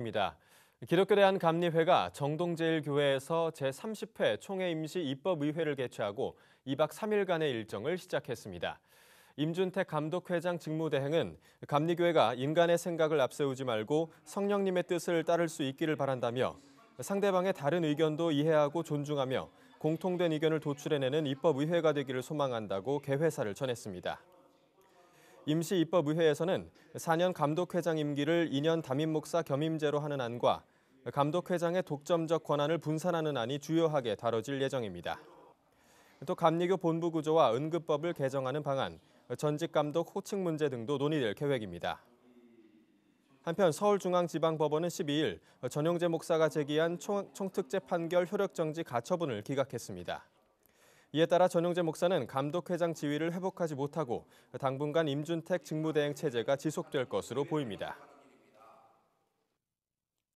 입니다. 기독교 대한 감리회가 정동제일교회에서 제30회 총회 임시 입법의회를 개최하고 2박 3일간의 일정을 시작했습니다. 임준택 감독회장 직무대행은 감리교회가 인간의 생각을 앞세우지 말고 성령님의 뜻을 따를 수 있기를 바란다며 상대방의 다른 의견도 이해하고 존중하며 공통된 의견을 도출해내는 입법의회가 되기를 소망한다고 개회사를 전했습니다. 임시입법의회에서는 4년 감독회장 임기를 2년 담임 목사 겸임제로 하는 안과 감독회장의 독점적 권한을 분산하는 안이 주요하게 다뤄질 예정입니다. 또 감리교 본부 구조와 은급법을 개정하는 방안, 전직 감독 호칭 문제 등도 논의될 계획입니다. 한편 서울중앙지방법원은 12일 전용재 목사가 제기한 총, 총특재 판결 효력정지 가처분을 기각했습니다. 이에 따라 전용재 목사는 감독회장 지위를 회복하지 못하고 당분간 임준택 직무대행 체제가 지속될 것으로 보입니다.